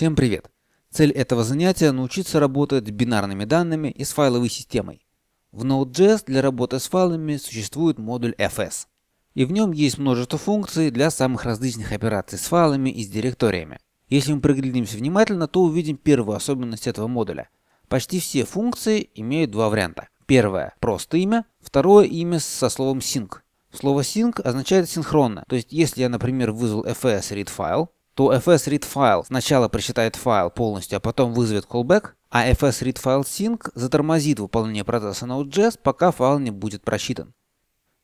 Всем привет! Цель этого занятия – научиться работать с бинарными данными и с файловой системой. В Node.js для работы с файлами существует модуль fs. И в нем есть множество функций для самых различных операций с файлами и с директориями. Если мы приглядимся внимательно, то увидим первую особенность этого модуля. Почти все функции имеют два варианта. Первое – просто имя, второе – имя со словом sync. Слово sync означает синхронно, то есть если я, например, вызвал fs read файл, то fs read file сначала прочитает файл полностью, а потом вызовет callback, а fs read file sync затормозит выполнение процесса Node.js, пока файл не будет прочитан.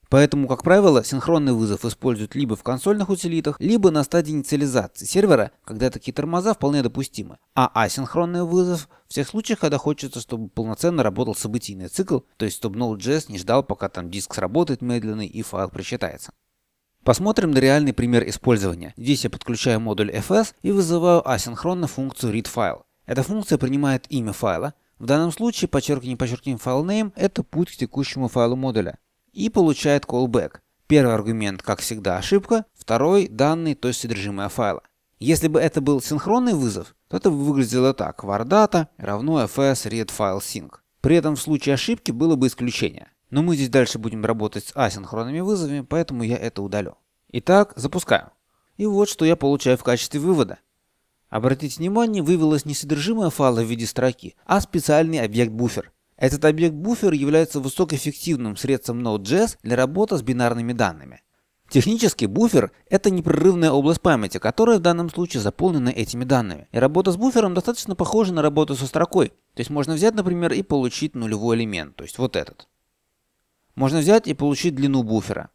Поэтому, как правило, синхронный вызов используют либо в консольных утилитах, либо на стадии инициализации сервера, когда такие тормоза вполне допустимы, а асинхронный вызов в тех случаях, когда хочется, чтобы полноценно работал событийный цикл, то есть чтобы Node.js не ждал, пока там диск сработает медленно и файл прочитается. Посмотрим на реальный пример использования. Здесь я подключаю модуль fs и вызываю асинхронно функцию readFile. Эта функция принимает имя файла. В данном случае подчеркивание подчеркивание filename, это путь к текущему файлу модуля. И получает callback. Первый аргумент, как всегда, ошибка, второй – данные, то есть содержимое файла. Если бы это был синхронный вызов, то это выглядело так – var data равно fs readFileSync. При этом в случае ошибки было бы исключение. Но мы здесь дальше будем работать с асинхронными вызовами, поэтому я это удалю. Итак, запускаю. И вот что я получаю в качестве вывода. Обратите внимание, вывелось не содержимое файла в виде строки, а специальный объект-буфер. Этот объект-буфер является высокоэффективным средством Node.js для работы с бинарными данными. Технически буфер – это непрерывная область памяти, которая в данном случае заполнена этими данными. И работа с буфером достаточно похожа на работу со строкой. То есть можно взять, например, и получить нулевой элемент, то есть вот этот можно взять и получить длину буфера.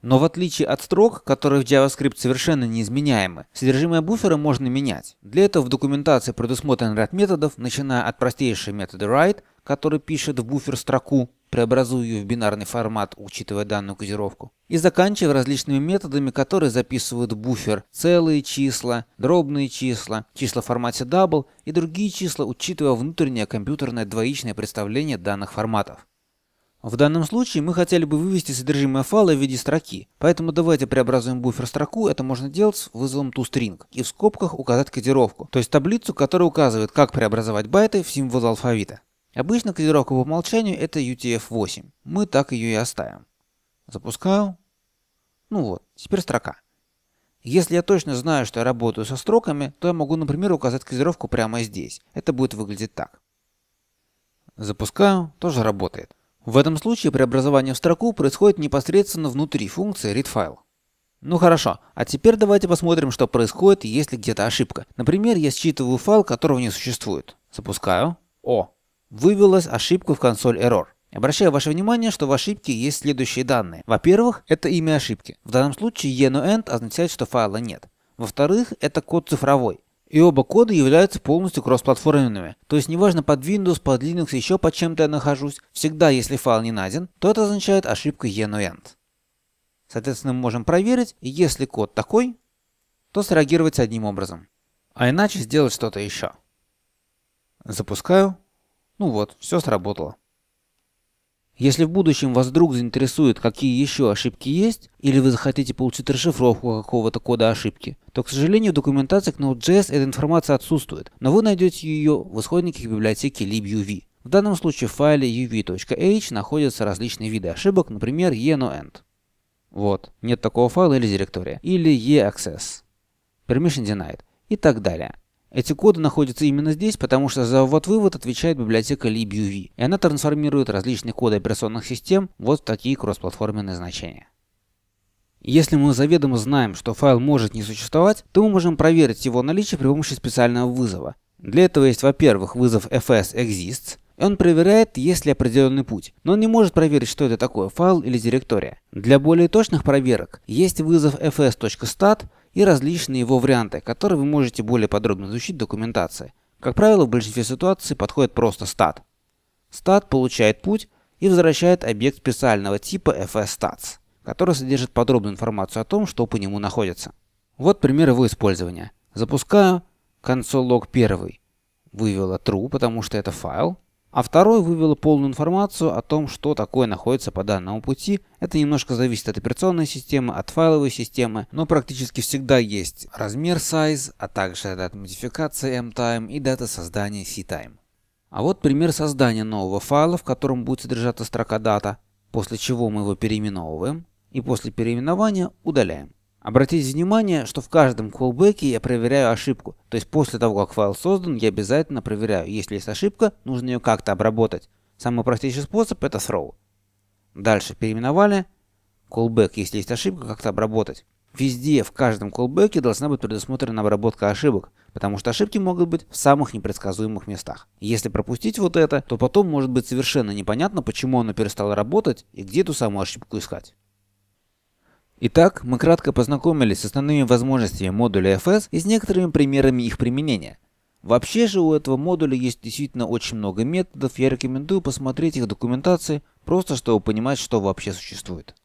Но в отличие от строк, которые в JavaScript совершенно неизменяемы, содержимое буфера можно менять. Для этого в документации предусмотрен ряд методов, начиная от простейшего метода write, который пишет в буфер строку, преобразуя ее в бинарный формат, учитывая данную кодировку, и заканчивая различными методами, которые записывают в буфер целые числа, дробные числа, числа в формате double и другие числа, учитывая внутреннее компьютерное двоичное представление данных форматов. В данном случае мы хотели бы вывести содержимое файла в виде строки, поэтому давайте преобразуем буфер строку, это можно делать с вызовом toString и в скобках указать кодировку, то есть таблицу, которая указывает, как преобразовать байты в символы алфавита. Обычно кодировка по умолчанию это UTF-8, мы так ее и оставим. Запускаю. Ну вот, теперь строка. Если я точно знаю, что я работаю со строками, то я могу, например, указать кодировку прямо здесь. Это будет выглядеть так. Запускаю, тоже работает. В этом случае преобразование в строку происходит непосредственно внутри функции readFile. Ну хорошо, а теперь давайте посмотрим, что происходит, если где-то ошибка. Например, я считываю файл, которого не существует. Запускаю. О, вывелась ошибка в консоль error. Обращаю ваше внимание, что в ошибке есть следующие данные. Во-первых, это имя ошибки. В данном случае e end означает, что файла нет. Во-вторых, это код цифровой. И оба кода являются полностью кроссплатформенными. То есть неважно под Windows, под Linux, еще под чем-то я нахожусь, всегда если файл не найден, то это означает ошибку ENOEND. Соответственно, мы можем проверить, и если код такой, то среагировать одним образом. А иначе сделать что-то еще. Запускаю. Ну вот, все сработало. Если в будущем вас вдруг заинтересует, какие еще ошибки есть, или вы захотите получить расшифровку какого-то кода ошибки, то, к сожалению, в документации к Node.js эта информация отсутствует, но вы найдете ее в исходниках библиотеки libuv. В данном случае в файле uv.h находятся различные виды ошибок, например, enoend. Вот, нет такого файла или директория, или eaccess, permission denied и так далее. Эти коды находятся именно здесь, потому что за ввод-вывод отвечает библиотека libuv, и она трансформирует различные коды операционных систем вот в такие кроссплатформенные значения. Если мы заведомо знаем, что файл может не существовать, то мы можем проверить его наличие при помощи специального вызова. Для этого есть, во-первых, вызов fs exists, и он проверяет, есть ли определенный путь, но он не может проверить, что это такое, файл или директория. Для более точных проверок есть вызов fs.stat, и различные его варианты, которые вы можете более подробно изучить в документации. Как правило, в большинстве ситуаций подходит просто стат. Стат получает путь и возвращает объект специального типа FS который содержит подробную информацию о том, что по нему находится. Вот пример его использования. Запускаю console.log1, вывела true, потому что это файл, а второй вывел полную информацию о том, что такое находится по данному пути. Это немножко зависит от операционной системы, от файловой системы, но практически всегда есть размер size, а также дата модификации mtime и дата создания ctime. А вот пример создания нового файла, в котором будет содержаться строка дата, после чего мы его переименовываем и после переименования удаляем. Обратите внимание, что в каждом callback я проверяю ошибку. То есть после того, как файл создан, я обязательно проверяю. Если есть ошибка, нужно ее как-то обработать. Самый простейший способ это throw. Дальше переименовали. Callback, если есть ошибка, как-то обработать. Везде, в каждом callback должна быть предусмотрена обработка ошибок, потому что ошибки могут быть в самых непредсказуемых местах. Если пропустить вот это, то потом может быть совершенно непонятно, почему оно перестало работать и где ту самую ошибку искать. Итак, мы кратко познакомились с основными возможностями модуля FS и с некоторыми примерами их применения. Вообще же у этого модуля есть действительно очень много методов, я рекомендую посмотреть их документации, просто чтобы понимать, что вообще существует.